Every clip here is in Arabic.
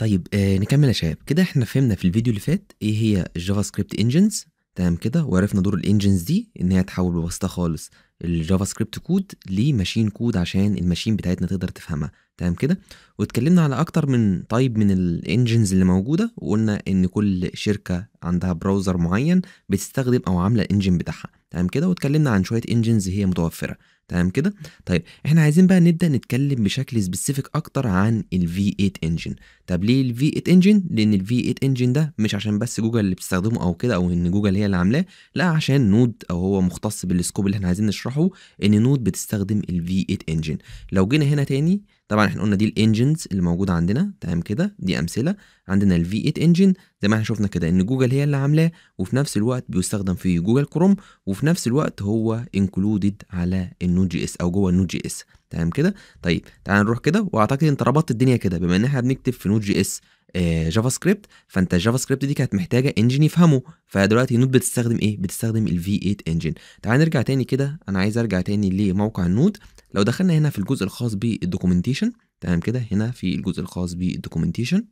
طيب آه نكمل يا شباب كده احنا فهمنا في الفيديو اللي فات ايه هي الجافا سكريبت انجنز تمام كده وعرفنا دور الانجنز دي ان هي تحول ببساطه خالص الجافا سكريبت كود لماشين كود عشان الماشين بتاعتنا تقدر تفهمها تمام كده واتكلمنا على اكتر من طيب من الانجنز اللي موجوده وقلنا ان كل شركه عندها براوزر معين بتستخدم او عامله الانجن بتاعها تمام كده واتكلمنا عن شويه انجنز هي متوفره تمام كده طيب احنا عايزين بقى نبدا نتكلم بشكل سبيسيفيك اكتر عن الفي 8 انجن طب ليه الفي 8 انجن لان الفي 8 انجن ده مش عشان بس جوجل اللي بتستخدمه او كده او ان جوجل هي اللي عاملاه لا عشان نود او هو مختص بالسكوب اللي احنا عايزين نشرحه ان نود بتستخدم الفي 8 انجن لو جينا هنا تاني طبعا احنا قلنا دي الانجنز اللي موجوده عندنا تمام كده دي امثله عندنا الفي 8 انجن زي ما احنا شفنا كده ان جوجل هي اللي عاملاه وفي نفس الوقت بيستخدم في جوجل كروم وفي وفي نفس الوقت هو انكلودد على النود جي اس او جوه النود جي اس تمام كده طيب تعال نروح كده واعتقد انت ربطت الدنيا كده بما ان احنا بنكتب في نود جي اس جافا سكريبت فانت الجافا سكريبت دي كانت محتاجه انجن يفهمه فدلوقتي نود بتستخدم ايه بتستخدم الفي 8 انجن تعال نرجع تاني كده انا عايز ارجع تاني لموقع النود لو دخلنا هنا في الجزء الخاص بالدوكيومنتيشن تمام كده هنا في الجزء الخاص بالدوكيومنتيشن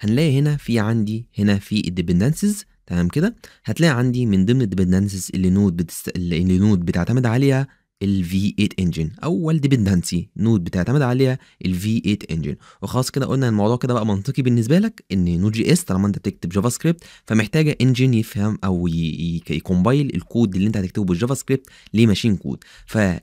هنلاقي هنا في عندي هنا في الديبندنسز تمام كده هتلاقي عندي من ضمن الديبندنسز اللي نود بتست... اللي نود بتعتمد عليها ال V8 انجن اول dependency نود بتعتمد عليها ال V8 انجن وخلاص كده قلنا الموضوع كده بقى منطقي بالنسبه لك ان نود جي اس طالما انت بتكتب جافا سكريبت فمحتاجه انجن يفهم او يكومبايل الكود اللي انت هتكتبه بالجافا سكريبت لماشين كود فنود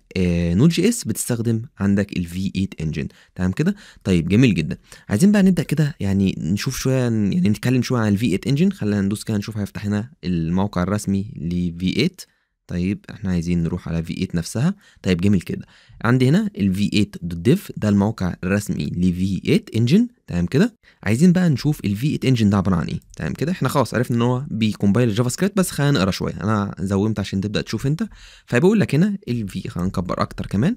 آه، جي اس بتستخدم عندك ال V8 انجن تمام كده طيب جميل جدا عايزين بقى نبدا كده يعني نشوف شويه يعني نتكلم شويه عن ال V8 انجن خلينا ندوس كده نشوف هيفتح لنا الموقع الرسمي ل V8 طيب احنا عايزين نروح على V8 نفسها طيب جميل كده عندي هنا ال v 8dev ده الموقع الرسمي ل V8 انجن تمام كده عايزين بقى نشوف ال V8 انجن ده عباره عن ايه تمام كده احنا خلاص عرفنا ان هو بيكمبايل الجافا سكريبت بس خلينا نقرا شويه انا زومت عشان تبدا تشوف انت فبقول لك هنا ال V خلينا نكبر اكتر كمان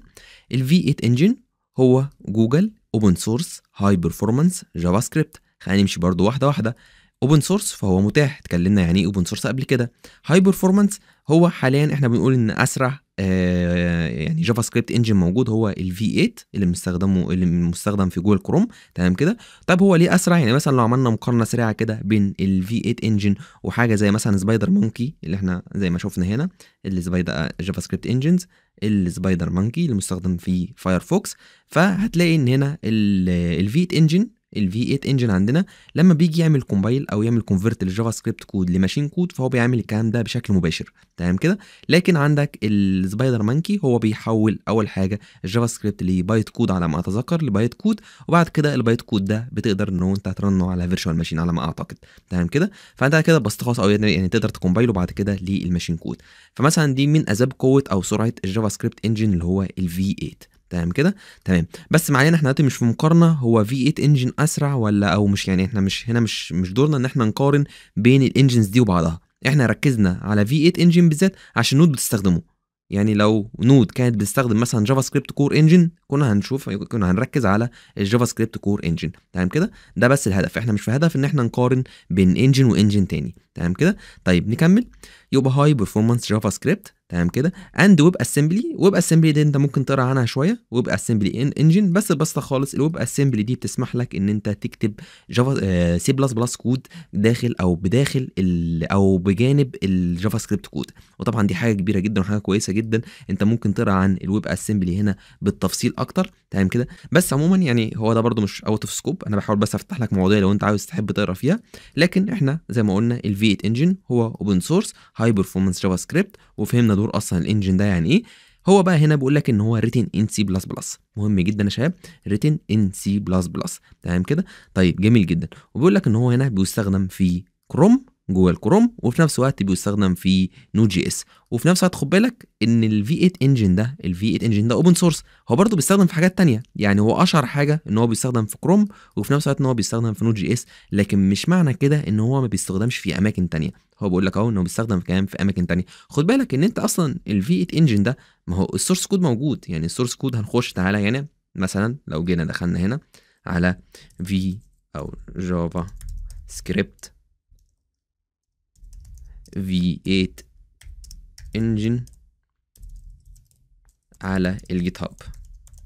ال V8 انجن هو جوجل اوبن سورس هاي بيرفورمانس جافا سكريبت خلينا نمشي برضو واحده واحده اوبن سورس فهو متاح اتكلمنا يعني ايه اوبن سورس قبل كده هاي بيرفورمانس هو حاليا احنا بنقول ان اسرع آه يعني جافا سكريبت انجن موجود هو v 8 اللي مستخدمه اللي مستخدم في جوجل كروم تمام كده طب هو ليه اسرع يعني مثلا لو عملنا مقارنه سريعه كده بين v 8 انجن وحاجه زي مثلا سبايدر مونكي اللي احنا زي ما شفنا هنا السبايدر جافا سكريبت انجنز السبايدر مونكي اللي مستخدم في فايرفوكس فهتلاقي ان هنا الفي 8 انجن ال v 8 انجن عندنا لما بيجي يعمل كومبايل او يعمل كونفرت للجافا سكريبت كود لماشين كود فهو بيعمل الكلام ده بشكل مباشر تمام كده لكن عندك السبايدر مانكي هو بيحول اول حاجه الجافا سكريبت لبايت كود على ما اتذكر لبايت كود وبعد كده البايت كود ده بتقدر ان انت ترنه على فيرتشوال ماشين على ما اعتقد تمام كده فانت كده بس خاص او يعني, يعني تقدر تكومبايله بعد كده للماشين كود فمثلا دي من اسباب قوه او سرعه الجافا سكريبت انجن اللي هو ال v 8 تمام كده تمام بس ما احنا دلوقتي مش في مقارنه هو في 8 انجن اسرع ولا او مش يعني احنا مش هنا مش مش دورنا ان احنا نقارن بين الانجنز دي وبعضها احنا ركزنا على في 8 انجن بالذات عشان نود بتستخدمه يعني لو نود كانت بتستخدم مثلا جافا سكريبت كور انجن كنا هنشوف كنا هنركز على الجافا سكريبت كور انجن تمام كده ده بس الهدف احنا مش في هدف ان احنا نقارن بين انجن وانجن تاني تمام كده طيب نكمل يبقى هاي بيرفورمانس جافا سكريبت تمام كده اند ويب اسمبلي ويب اسمبلي دي انت ممكن تقرا عنها شويه ويب اسمبلي ان انجن بس بس خالص الويب اسمبلي دي بتسمح لك ان انت تكتب جافا سي بلس بلس كود داخل او بداخل او بجانب الجافا سكريبت كود وطبعا دي حاجه كبيره جدا وحاجه كويسه جدا انت ممكن تقرا عن الويب اسمبلي هنا بالتفصيل اكتر تمام كده بس عموما يعني هو ده برده مش اوت اوف سكوب انا بحاول بس افتح لك مواضيع لو انت عاوز تحب تقرا فيها لكن احنا زي ما قلنا الفيديو في 8 انجن هو اوبن سورس هاي برفورمانس جافا سكريبت وفهمنا دور اصلا الانجن ده يعني ايه هو بقى هنا بيقول لك ان هو ريتن ان سي بلس بلس مهم جدا يا شباب ريتن ان سي بلس بلس تمام كده طيب جميل جدا وبيقول لك ان هو هنا بيستخدم في كروم جوه الكروم وفي نفس الوقت بيستخدم في نود جي اس وفي نفس الوقت خد بالك ان الفي 8 انجن ده الفي 8 انجن ده اوبن سورس هو برضه بيستخدم في حاجات تانية يعني هو اشهر حاجه ان هو بيستخدم في كروم وفي نفس الوقت ان هو بيستخدم في نود جي اس لكن مش معنى كده ان هو ما بيستخدمش في اماكن تانية هو بيقول لك اهو ان هو بيستخدم كمان في اماكن تانية خد بالك ان انت اصلا الفي 8 انجن ده ما هو السورس كود موجود يعني السورس كود هنخش تعالى هنا يعني مثلا لو جينا دخلنا هنا على في او جافا سكريبت V8 engine على الجيت هاب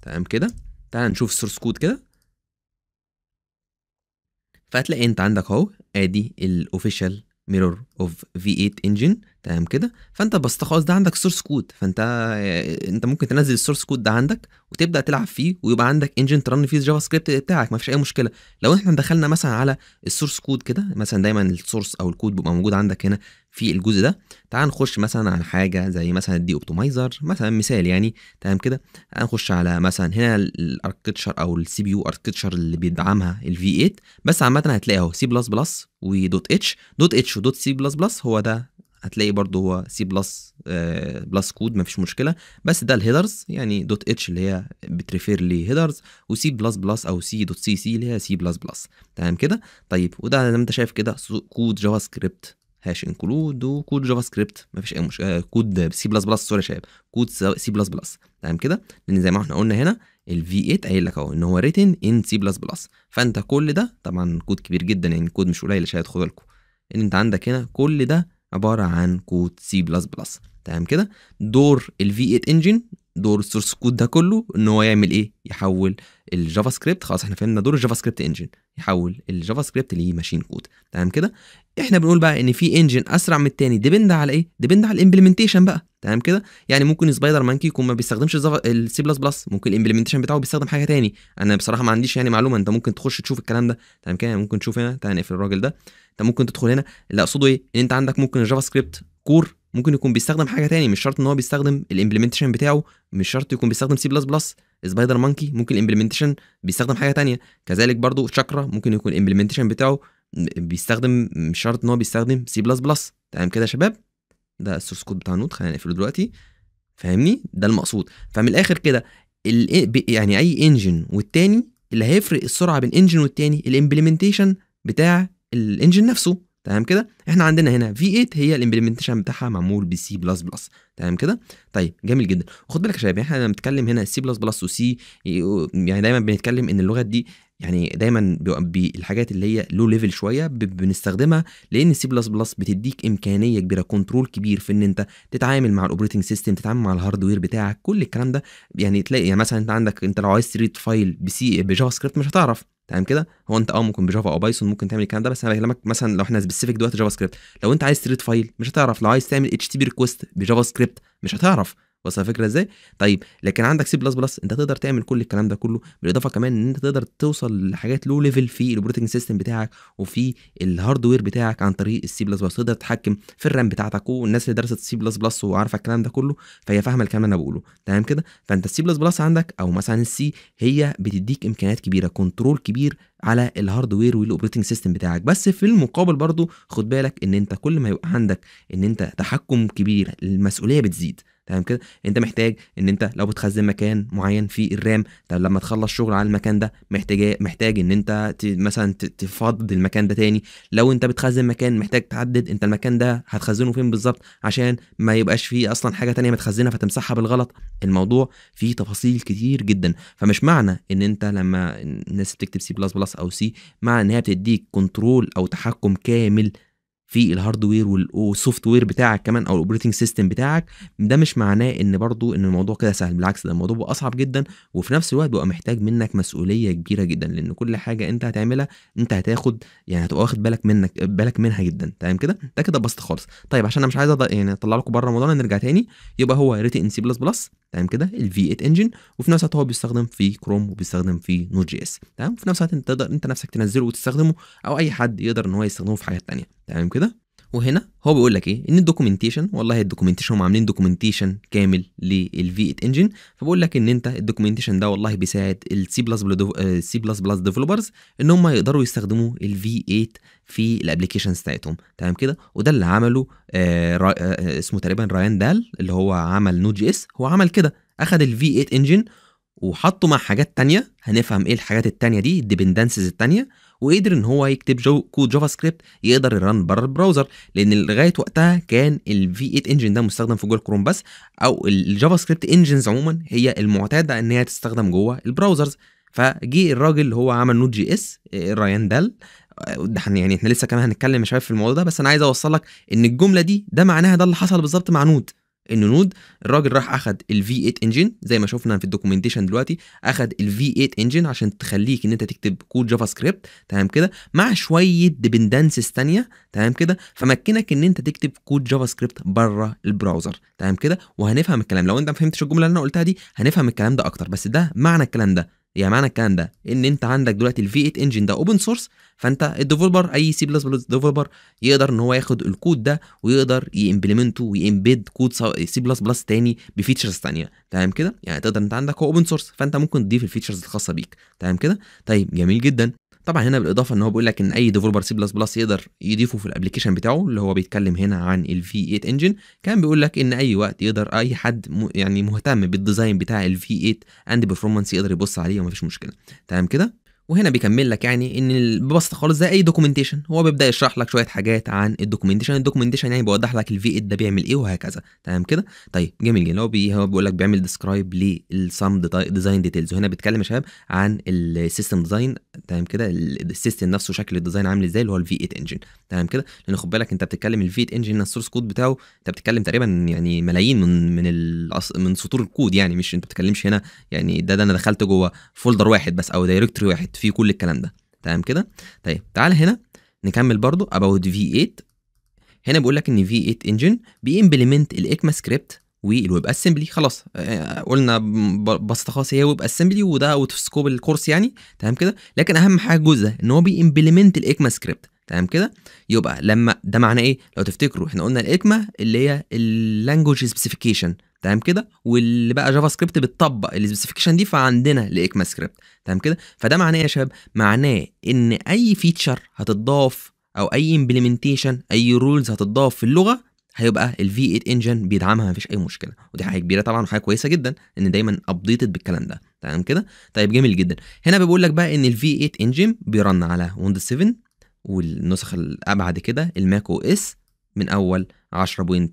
تمام كده تعال نشوف السورس كود كده فهتلاقي انت عندك اهو ادي الاوفيشال ميرور اوف V8 engine تمام كده فانت بس خلاص ده عندك سورس كود فانت انت ممكن تنزل السورس كود ده عندك وتبدا تلعب فيه ويبقى عندك انجن ترن فيه الجافا سكريبت بتاعك ما فيش اي مشكله لو احنا دخلنا مثلا على السورس كود كده مثلا دايما السورس او الكود بيبقى موجود عندك هنا في الجزء ده تعال نخش مثلا على حاجه زي مثلا الدي اوبتمايزر مثلا مثال يعني تمام كده هنخش على مثلا هنا الاركتشر او السي بي يو اركتشر اللي بيدعمها الفي 8 بس عامه هتلاقي اهو سي بلس بلس ودوت اتش دوت اتش ودوت سي بلس بلس هو ده هتلاقي برضو هو سي بلس بلس كود مفيش مشكله بس ده الهيدرز يعني دوت اتش اللي هي بتريفير لي هيدرز وسي بلس بلس او سي دوت سي سي اللي هي سي بلس بلس تمام كده طيب وده زي ما انت شايف كده كود جافا سكريبت هاش انكلود وكود جافا سكريبت مفيش اي مشكله كود سي بلس بلس سوري يا شباب كود سي بلس بلس تمام كده لان زي ما احنا قلنا هنا v 8 قايل لك اهو ان هو ريتن ان سي بلس بلس فانت كل ده طبعا كود كبير جدا يعني كود مش قليل عشان هيدخل لكم ان انت عندك هنا كل ده عباره عن كود سي بلس بلس تمام كده دور v 8 انجن دور السورس كود ده كله ان هو يعمل ايه يحول الجافا سكريبت خلاص احنا فهمنا دور الجافا سكريبت انجن يحول الجافا سكريبت لماشين كود تمام كده احنا بنقول بقى ان في انجن اسرع من التاني ديبند على ايه ديبند على الامبلمنتيشن بقى تمام كده يعني ممكن سبايدر مانكي يكون ما بيستخدمش السي بلس بلس ممكن الامبلمنتيشن بتاعه بيستخدم حاجه تاني انا بصراحه ما عنديش يعني معلومه انت ممكن تخش تشوف الكلام ده تمام كده يعني ممكن تشوف هنا تعال نقفل الراجل ده انت ممكن تدخل هنا اللي اقصده ايه ان انت عندك ممكن الجافا سكريبت كور ممكن يكون بيستخدم حاجه تاني مش شرط ان هو بيستخدم الامبلمنتيشن بتاعه مش شرط يكون بيستخدم سي بلس بلس سبايدر مانكي ممكن الامبلمنتيشن بيستخدم حاجه تانية كذلك برضو شاكرا ممكن يكون الامبلمنتيشن بتاعه بيستخدم مش شرط ان هو بيستخدم سي بلس بلس تمام كده يا شباب ده السورس كود بتاع النوت خلينا نقفله دلوقتي فاهمني ده المقصود فمن الاخر كده إيه، يعني اي انجن والتاني اللي هيفرق السرعه بين انجن والتاني الامبلمنتيشن بتاع الانجن نفسه تمام كده احنا عندنا هنا في 8 هي الامبلمنتيشن بتاعها معمول بالسي بلس بلس تمام كده طيب جميل جدا خد بالك يا شباب احنا لما بنتكلم هنا سي بلس بلس وسي يعني دايما بنتكلم ان اللغات دي يعني دايما الحاجات اللي هي لو ليفل شويه بنستخدمها لان سي بلس بلس بتديك امكانيه كبيره كنترول كبير في ان انت تتعامل مع الاوبريتنج سيستم تتعامل مع الهاردوير بتاعك كل الكلام ده يعني تلاقي يعني مثلا انت عندك انت لو عايز تريد فايل بسي بجافا سكريبت مش هتعرف تمام كده هو انت اه ممكن بجافا او بايثون ممكن تعمل الكلام ده بس انا بكلمك مثلا لو احنا سبيسيفيك دلوقتي جافا سكريبت لو انت عايز تريد فايل مش هتعرف لو عايز تعمل اتش تي بي ريكوست بجافا سكريبت مش هتعرف وصل الفكره ازاي؟ طيب لكن عندك سي بلس بلس انت تقدر تعمل كل الكلام ده كله بالاضافه كمان ان انت تقدر توصل لحاجات لو ليفل في الاوبريتنج سيستم بتاعك وفي الهاردوير بتاعك عن طريق السي بلس بلس تقدر تتحكم في الرام بتاعتك والناس اللي درست سي بلس بلس وعارفه الكلام ده كله فهي فاهمه الكلام اللي انا بقوله تمام كده فانت السي بلس بلس عندك او مثلا السي هي بتديك امكانيات كبيره كنترول كبير على الهاردوير والاوبريتنج سيستم بتاعك بس في المقابل برضو خد بالك ان انت كل ما يبقى عندك ان انت تحكم كبير المسؤوليه بتزيد تمام كده انت محتاج ان انت لو بتخزن مكان معين في الرام طب لما تخلص شغل على المكان ده محتاج محتاج ان انت مثلا تفض المكان ده تاني لو انت بتخزن مكان محتاج تحدد انت المكان ده هتخزنه فين بالظبط عشان ما يبقاش فيه اصلا حاجه تانية متخزنه فتمسحها بالغلط الموضوع فيه تفاصيل كتير جدا فمش معنى ان انت لما الناس بتكتب سي بلس بلس او سي معنى ان هي بتديك كنترول او تحكم كامل في الهاردوير والسوفت وير بتاعك كمان او الاوبريتنج سيستم بتاعك ده مش معناه ان برضو ان الموضوع كده سهل بالعكس ده الموضوع بقى اصعب جدا وفي نفس الوقت بقى محتاج منك مسؤوليه كبيره جدا لان كل حاجه انت هتعملها انت هتاخد يعني هتبقى واخد بالك منك بالك منها جدا تمام كده ده كده بسط خالص طيب عشان انا مش عايز يعني اطلع لكم بره الموضوع نرجع تاني يبقى هو ريت ان سي بلس بلس تمام كده الفي 8 انجن وفي نفس الوقت هو بيستخدم في كروم وبيستخدم في نوت جي اس تمام وفي نفس الوقت انت تقدر انت نفسك تنزله وتستخدمه او اي حد يقدر ان هو يستخدمه في حاجات ثانيه تمام كده وهنا هو بيقول لك ايه ان الدوكيومنتيشن والله الدوكيومنتيشن هم عاملين دوكيومنتيشن كامل للفي 8 انجن فبقول لك ان انت الدوكيومنتيشن ده والله بيساعد السي بلس السي بلس بلس ديفلوبرز ان هم يقدروا يستخدموا الفي 8 في الابلكيشنز بتاعتهم تمام كده وده اللي عمله آه را... آه, آه، اسمه تقريبا رايان دال اللي هو عمل نود جي اس هو عمل كده اخد الفي 8 انجن وحطه مع حاجات تانية هنفهم ايه الحاجات التانية دي الديبندنسز التانية وقدر ان هو يكتب جو كود جافا سكريبت يقدر يرن بره البراوزر لان لغايه وقتها كان الفي 8 انجن ده مستخدم في جوجل كروم بس او الجافا سكريبت انجنز عموما هي المعتاده ان هي تستخدم جوه البراوزرز فجه الراجل اللي هو عمل نوت جي اس آه، رايان دال آه، يعني احنا لسه كمان هنتكلم يا شباب في الموضوع ده بس انا عايز اوصل لك ان الجمله دي ده معناها ده اللي حصل بالظبط مع نوت ان نود الراجل راح اخد v 8 انجن زي ما شفنا في الدوكيومنتيشن دلوقتي اخد v 8 انجن عشان تخليك ان انت تكتب كود جافا سكريبت تمام كده مع شويه ديبندنسز ثانيه تمام كده فمكنك ان انت تكتب كود جافا سكريبت بره البراوزر تمام كده وهنفهم الكلام لو انت ما فهمتش الجمله اللي انا قلتها دي هنفهم الكلام ده اكتر بس ده معنى الكلام ده يعني معنى الكلام ده ان انت عندك دلوقتي الفي 8 انجن ده اوبن سورس فانت الديفلوبر اي سي بلس بلس ديفلوبر يقدر ان هو ياخد الكود ده ويقدر يمبلمنته ويمبيد كود سي بلس بلس تاني بفيتشرز تانيه تمام كده يعني تقدر انت عندك هو اوبن سورس فانت ممكن تضيف الفيتشرز الخاصه بيك تمام كده طيب جميل جدا طبعا هنا بالاضافه ان هو بيقول لك ان اي ديفلوبر سي بلس بلس يقدر يضيفه في الابلكيشن بتاعه اللي هو بيتكلم هنا عن الفي 8 انجن كان بيقول لك ان اي وقت يقدر اي حد م... يعني مهتم بالديزاين بتاع الفي 8 اند بيرفورمانس يقدر يبص عليه ومفيش مشكله تمام كده وهنا بيكمل لك يعني ان ببساطه خالص زي اي دوكيومنتيشن هو بيبدا يشرح لك شويه حاجات عن الدوكيومنتيشن الدوكيومنتيشن يعني بيوضح لك الفي ات ده بيعمل ايه وهكذا تمام كده طيب جميل جدا هو بي هو بيقول لك بيعمل ديسكرايب للسام ديزاين ديتيلز وهنا بيتكلم يا شباب عن السيستم ديزاين تمام كده السيستم نفسه شكل الديزاين عامل ازاي اللي هو الفي 8 انجن تمام كده لان خد بالك انت بتتكلم الفي 8 انجن السورس كود بتاعه انت بتتكلم تقريبا يعني ملايين من من من سطور الكود يعني مش انت بتتكلمش هنا يعني ده ده انا دخلت جوه فولدر واحد بس او دايركتوري واحد فيه كل الكلام ده تمام كده طيب تعال هنا نكمل برضو about V8 هنا بيقول لك ان V8 انجن امبلمنت الاكما سكريبت والويب اسمبلي خلاص آه، قلنا بس خلاص هي ويب اسمبلي وده اوت اوف سكوب الكورس يعني تمام كده لكن اهم حاجه الجزء ده ان هو بي امبلمنت الاكما سكريبت تمام كده يبقى لما ده معناه ايه لو تفتكروا احنا قلنا الاكما اللي هي اللانجوج سبيسيفيكيشن تمام كده واللي بقى جافا سكريبت بتطبق السبيسيفيكيشن دي فعندنا لايكما سكريبت تمام كده فده معناه يا شباب معناه ان اي فيتشر هتتضاف او اي امبلمنتيشن اي رولز هتتضاف في اللغه هيبقى الفي 8 انجن بيدعمها مفيش اي مشكله ودي حاجه كبيره طبعا وحاجه كويسه جدا ان دايما ابديتد بالكلام ده تمام كده طيب جميل جدا هنا بيقول لك بقى ان الفي 8 انجن بيرن على ويندوز 7 والنسخ الابعد كده الماك او اس من اول 10.12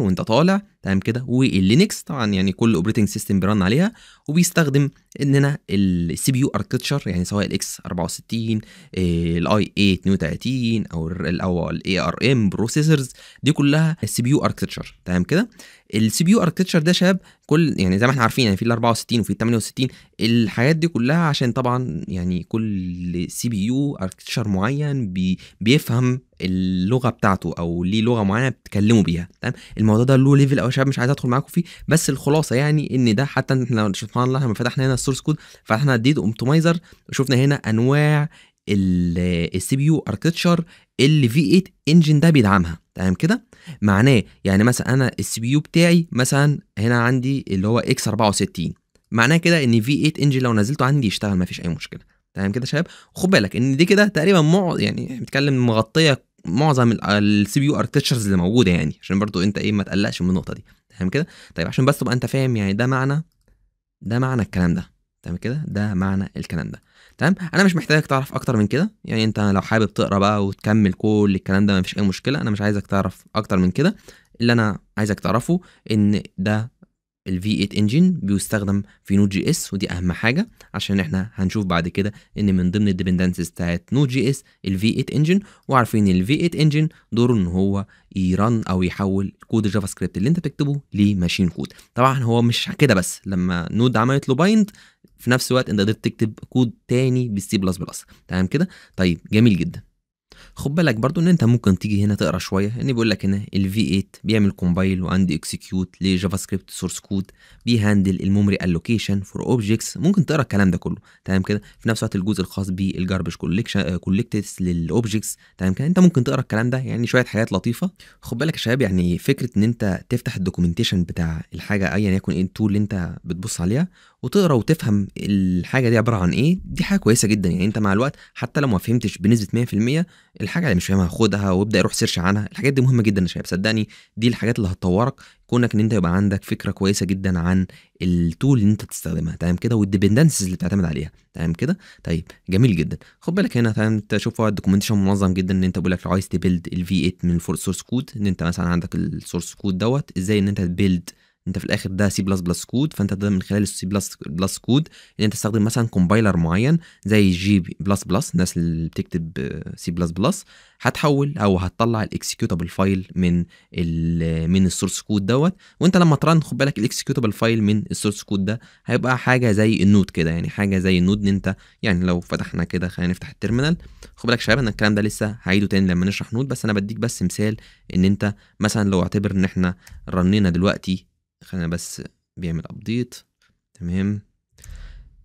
وانت طالع تمام كده واللينكس طبعا يعني كل اوبريتنج سيستم بيرن عليها وبيستخدم اننا السي بي يو اركتشر يعني سواء الاكس 64 الاي اي 32 او او الاي ار ام بروسيسورز دي كلها السي بي يو اركتشر تمام كده السي بي يو اركتشر ده شاب كل يعني زي ما احنا عارفين يعني في ال 64 وفي ال 68 الحاجات دي كلها عشان طبعا يعني كل سي بي يو اركتشر معين بي بيفهم اللغه بتاعته او ليه لغه معينه بتكلمه بيها تمام الموضوع ده له ليفل او شباب مش عايز ادخل معاكم فيه بس الخلاصه يعني ان ده حتى احنا سبحان الله لما فتحنا هنا السورس كود فتحنا ديد اوبتمايزر وشفنا هنا انواع السي بي يو اركتشر اللي في 8 انجن ده بيدعمها تمام كده معناه يعني مثلا انا السي بي يو بتاعي مثلا هنا عندي اللي هو اكس 64 معناه كده ان في 8 انجن لو نزلته عندي يشتغل ما فيش اي مشكله تمام كده شباب خد بالك ان دي كده تقريبا مع يعني بنتكلم مغطيه معظم السي بي يو اركتشرز اللي موجوده يعني عشان برضو انت ايه ما تقلقش من النقطه دي تمام كده طيب عشان بس تبقى انت فاهم يعني ده معنى ده معنى الكلام ده تمام كده ده معنى الكلام ده تمام انا مش محتاجك تعرف اكتر من كده يعني انت لو حابب تقرا بقى وتكمل كل الكلام ده ما فيش اي مشكله انا مش عايزك تعرف اكتر من كده اللي انا عايزك تعرفه ان ده ال V8 انجن بيستخدم في نوت جي اس ودي اهم حاجه عشان احنا هنشوف بعد كده ان من ضمن الديبندنسز بتاعت نوت جي اس ال V8 انجن وعارفين ال V8 انجن دوره ان هو يرن او يحول كود الجافا سكريبت اللي انت بتكتبه لماشين كود طبعا هو مش كده بس لما نود عملت له بايند في نفس الوقت انت قدرت تكتب كود تاني بالسي بلس بلس تمام كده طيب جميل جدا خد بالك برضو ان انت ممكن تيجي هنا تقرا شويه ان يعني بيقول لك هنا ال V8 بيعمل كومبايل واند اكسكيوت لجافا سكريبت سورس كود بيهاندل الميموري الوكيشن فور اوبجكتس ممكن تقرا الكلام ده كله تمام كده في نفس الوقت الجزء الخاص بالجاربج كولكشن كولكتس للاوبجكتس تمام كده انت ممكن تقرا الكلام ده يعني شويه حاجات لطيفه خد بالك يا شباب يعني فكره ان انت تفتح الدوكيومنتيشن بتاع الحاجه ايا يعني يكن ايه التول اللي انت بتبص عليها وتقرا وتفهم الحاجه دي عباره عن ايه دي حاجه كويسه جدا يعني انت مع الوقت حتى لو ما فهمتش بنسبه 100% الحاجه اللي مش فاهمها خدها وابدا روح سيرش عنها الحاجات دي مهمه جدا يا شباب صدقني دي الحاجات اللي هتطورك كونك ان انت يبقى عندك فكره كويسه جدا عن التول اللي انت بتستخدمها تمام كده والديبندنسز اللي بتعتمد عليها تمام كده طيب جميل جدا خد بالك هنا تمام انت شوف هو الدوكيومنتيشن منظم جدا ان انت بيقول لك لو عايز تبيلد الفي 8 من السورس كود ان انت مثلا عندك السورس كود دوت ازاي ان انت تبيلد انت في الاخر ده سي بلس بلس كود فانت ده من خلال السي بلس بلس كود ان انت تستخدم مثلا كومبايلر معين زي جي بلس بلس الناس اللي بتكتب سي بلس بلس هتحول او هتطلع الاكسكيوتابل فايل من من السورس كود دوت وانت لما ترن خد بالك الاكسكيوتابل فايل من السورس كود ده هيبقى حاجه زي النود كده يعني حاجه زي النود ان انت يعني لو فتحنا كده خلينا نفتح التيرمينال خد بالك شباب انا الكلام ده لسه هعيده تاني لما نشرح نود بس انا بديك بس مثال ان انت مثلا لو اعتبر ان احنا رنينا دلوقتي خلينا بس بيعمل ابديت تمام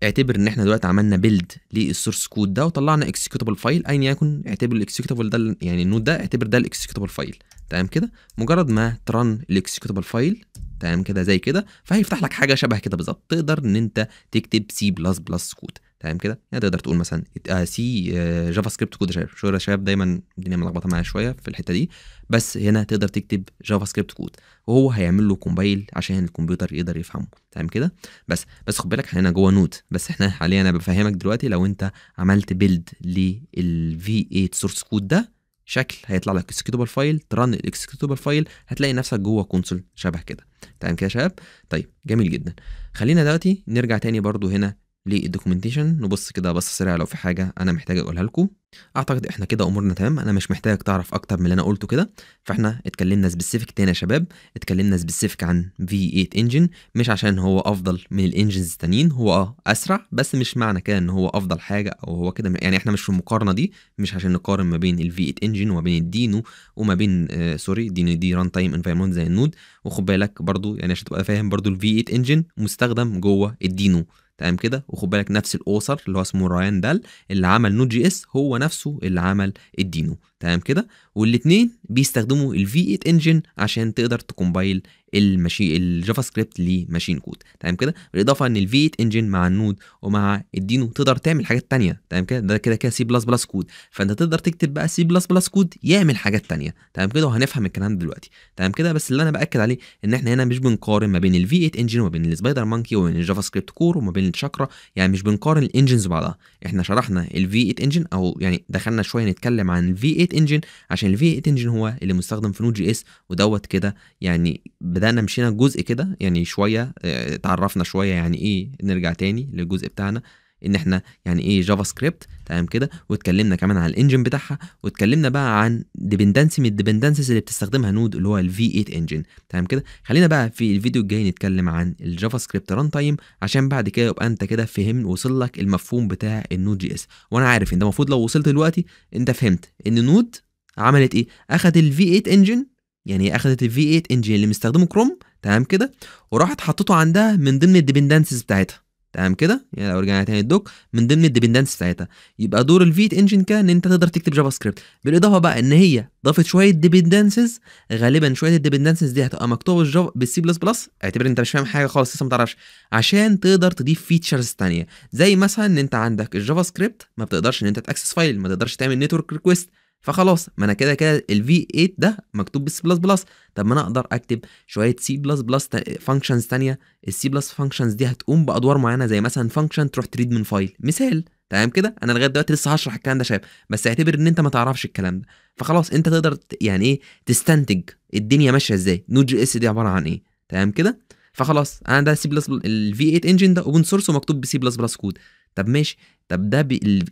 اعتبر ان احنا دلوقتي عملنا بيلد للسورس كود ده وطلعنا اكسكيوتابل فايل ايا يكن اعتبر الاكسكيوتابل ده يعني النود ده اعتبر ده الاكسكيوتابل فايل تمام كده مجرد ما ترن الاكسكيوتابل فايل تمام كده زي كده فهيفتح لك حاجه شبه كده بالظبط تقدر ان انت تكتب سي بلس بلس كود تمام كده يعني تقدر تقول مثلا سي جافا سكريبت كود شاب شويه شباب دايما الدنيا ملخبطه معايا شويه في الحته دي بس هنا تقدر تكتب جافا سكريبت كود وهو هيعمل له كومبايل عشان الكمبيوتر يقدر يفهمه تمام كده بس بس خد بالك احنا هنا جوه نوت بس احنا حاليا انا بفهمك دلوقتي لو انت عملت بيلد للفي 8 سورس كود ده شكل هيطلع لك اكسكيوتبل فايل ترن الاكسكيوتبل فايل هتلاقي نفسك جوه كونسول شبه كده تمام كده يا شباب طيب جميل جدا خلينا دلوقتي نرجع تاني برضو هنا للدوكيومنتيشن نبص كده بس سريع لو في حاجه انا محتاج اقولها لكم اعتقد احنا كده امورنا تمام انا مش محتاج تعرف اكتر من اللي انا قلته كده فاحنا اتكلمنا سبيسيفيك تاني يا شباب اتكلمنا سبيسيفيك عن في 8 انجن مش عشان هو افضل من الانجنز التانيين هو اه اسرع بس مش معنى كده ان هو افضل حاجه او هو كده يعني احنا مش في المقارنه دي مش عشان نقارن ما بين الفي 8 انجن وما بين الدينو وما بين آه سوري دينو دي ران تايم انفايرمنت زي النود وخد بالك برضو يعني عشان تبقى فاهم برضو الفي 8 انجن مستخدم جوه الدينو تمام كده وخد بالك نفس الاوثر اللي هو اسمه رايان دال اللي عمل نوت جي اس هو نفسه اللي عمل الدينو تمام كده والاثنين بيستخدموا الفي 8 انجن عشان تقدر تكومبايل المشي الجافا سكريبت لماشين كود تمام كده بالاضافه ان 8 انجن مع النود ومع الدينو تقدر تعمل حاجات تانية تمام كده ده كده كده سي بلس بلس كود فانت تقدر تكتب بقى سي بلس بلس كود يعمل حاجات تانية تمام كده وهنفهم الكلام ده دلوقتي تمام كده بس اللي انا باكد عليه ان احنا هنا مش بنقارن ما بين الفي 8 انجن وما بين السبايدر مانكي وما بين الجافا سكريبت كور وما بين الشاكرا يعني مش بنقارن الانجنز بعضها احنا شرحنا الفي 8 انجن او يعني دخلنا شويه نتكلم عن الفي 8 انجن عشان الفي 8 انجن هو اللي مستخدم في نود جي اس ودوت كده يعني بدأنا مشينا جزء كده يعني شوية آه، اتعرفنا شوية يعني ايه نرجع تاني للجزء بتاعنا ان احنا يعني ايه جافا سكريبت تمام كده واتكلمنا كمان عن الانجن بتاعها واتكلمنا بقى عن ديبندنسي من الديبندنسيز اللي بتستخدمها نود اللي هو الفي 8 انجن تمام كده خلينا بقى في الفيديو الجاي نتكلم عن الجافا سكريبت ران تايم عشان بعد كده يبقى انت كده فهم وصل لك المفهوم بتاع النود جي اس وانا عارف انت المفروض لو وصلت دلوقتي انت فهمت ان نود عملت ايه اخذت الفي 8 انجن يعني هي اخذت الفي 8 انجن اللي مستخدمه كروم تمام كده وراحت حطته عندها من ضمن الديبندنسز بتاعتها تمام كده يعني لو رجعنا تاني الدوك من ضمن الديبندنس بتاعتها يبقى دور 8 انجن كان ان انت تقدر تكتب جافا سكريبت بالاضافه بقى ان هي ضافت شويه ديبندنسز غالبا شويه الديبندنسز دي هتبقى مكتوبه بالجافا بالسي بلس بلس اعتبر انت مش فاهم حاجه خالص لسه ما تعرفش عشان تقدر تضيف فيتشرز ثانيه زي مثلا ان انت عندك الجافا سكريبت ما بتقدرش ان انت تاكسس فايل ما تقدرش تعمل نتورك ريكويست فخلاص ما انا كده كده ال v 8 ده مكتوب بالسي بلس بلس طب ما انا اقدر اكتب شويه سي بلس بلس فانكشنز ثانيه السي بلس فانكشنز دي هتقوم بادوار معينه زي مثلا فانكشن تروح تريد من فايل مثال تمام كده انا لغايه دلوقتي لسه هشرح الكلام ده شاب بس اعتبر ان انت ما تعرفش الكلام ده فخلاص انت تقدر يعني ايه تستنتج الدنيا ماشيه ازاي نود جي اس دي عباره عن ايه تمام كده فخلاص انا ده سي بلس الفي 8 انجن ده اوبن سورس ومكتوب بسي بلس بلس كود طب ماشي طب ده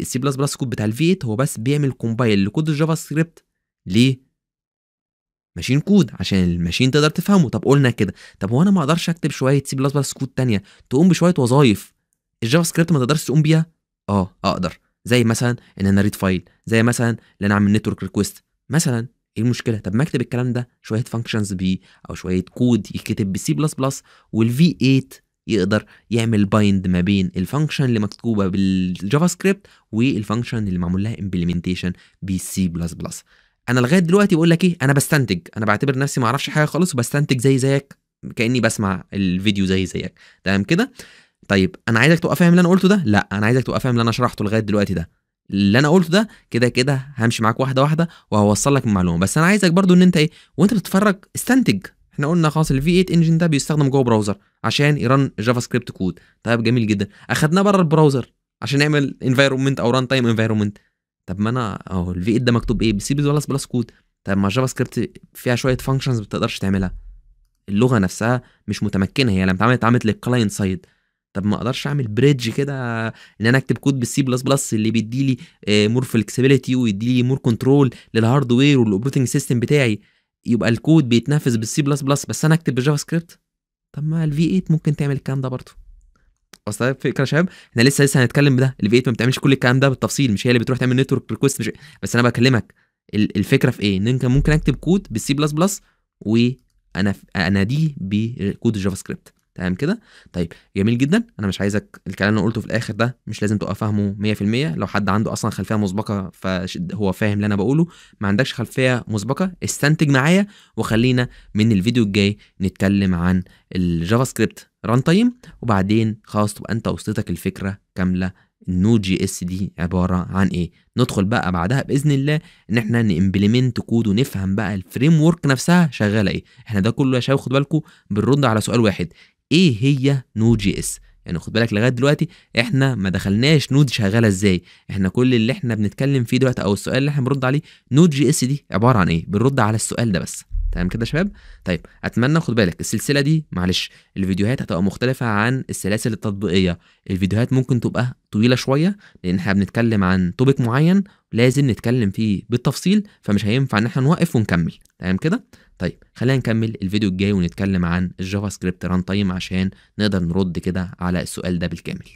السي بلس بلس كود بتاع الفي 8 هو بس بيعمل كومبايل لكود الجافا سكريبت ليه؟ ماشين كود عشان الماشين تقدر تفهمه طب قلنا كده طب هو انا ما اقدرش اكتب شويه سي بلس بلس كود تانية تقوم بشويه وظايف الجافا سكريبت ما تقدرش تقوم بيها اه اقدر زي مثلا ان انا ريد فايل زي مثلا ان انا اعمل نتورك ريكويست مثلا ايه المشكله طب ما اكتب الكلام ده شويه فانكشنز بي او شويه كود يتكتب بسي بلس بلس والفي 8 يقدر يعمل بايند ما بين الفانكشن اللي مكتوبه بالجافا سكريبت والفانكشن اللي معمول لها امبلمنتيشن بالسي بلس بلس انا لغايه دلوقتي بقول لك ايه انا بستنتج انا بعتبر نفسي ما اعرفش حاجه خالص وبستنتج زي زيك كاني بسمع الفيديو زي زيك تمام كده طيب انا عايزك تبقى فاهم اللي انا قلته ده لا انا عايزك تبقى فاهم اللي انا شرحته لغايه دلوقتي ده اللي انا قلته ده كده كده همشي معاك واحده واحده وهوصل لك المعلومه بس انا عايزك برضو ان انت ايه وانت بتتفرج استنتج احنا قلنا خلاص الفي 8 انجن ده بيستخدم جوه براوزر عشان يرن جافا سكريبت كود طيب جميل جدا اخدناه بره البراوزر عشان نعمل انفايرمنت او ران تايم انفايرمنت طب ما انا اهو الفي 8 ده مكتوب ايه بسي بلس بلس كود طب ما الجافا سكريبت فيها شويه فانكشنز ما بتقدرش تعملها اللغه نفسها مش متمكنه هي لما اتعملت اتعملت للكلاينت سايد طب ما اقدرش اعمل بريدج كده ان انا اكتب كود بالسي بلس بلس اللي بيدي لي مور فلكسبيليتي ويدي لي مور كنترول للهاردوير والاوبريتنج سيستم بتاعي يبقى الكود بيتنفذ بالسي بلس بلس بس انا اكتب بالجافا سكريبت طب ما الفي 8 ممكن تعمل الكلام ده برضه اصل الفكره يا شباب احنا لسه لسه هنتكلم بده الفي 8 ما بتعملش كل الكلام ده بالتفصيل مش هي اللي بتروح تعمل نتورك ريكوست مش بس انا بكلمك الفكره في ايه ان انت ممكن اكتب كود بالسي بلس بلس وانا اناديه بكود الجافا سكريبت تمام كده طيب جميل جدا انا مش عايزك الكلام اللي انا قلته في الاخر ده مش لازم تبقى فاهمه 100% لو حد عنده اصلا خلفيه مسبقه فهو فاهم اللي انا بقوله ما عندكش خلفيه مسبقه استنتج معايا وخلينا من الفيديو الجاي نتكلم عن الجافا سكريبت ران تايم وبعدين خلاص تبقى انت وصلتك الفكره كامله النود جي اس دي عباره عن ايه ندخل بقى بعدها باذن الله ان احنا نمبلمنت كود ونفهم بقى الفريم ورك نفسها شغاله ايه احنا ده كله يا شباب خدوا بالكم بنرد على سؤال واحد ايه هي نود جي اس يعني خد بالك لغايه دلوقتي احنا ما دخلناش نود شغاله ازاي احنا كل اللي احنا بنتكلم فيه دلوقتي او السؤال اللي احنا بنرد عليه نود جي اس دي عباره عن ايه بنرد على السؤال ده بس تمام كده يا شباب طيب اتمنى خد بالك السلسله دي معلش الفيديوهات هتبقى مختلفه عن السلاسل التطبيقيه الفيديوهات ممكن تبقى طويله شويه لان احنا بنتكلم عن توبيك معين لازم نتكلم فيه بالتفصيل فمش هينفع ان احنا نوقف ونكمل تمام كده طيب خلينا نكمل الفيديو الجاي ونتكلم عن الجافا سكريبت ران تايم عشان نقدر نرد كده على السؤال ده بالكامل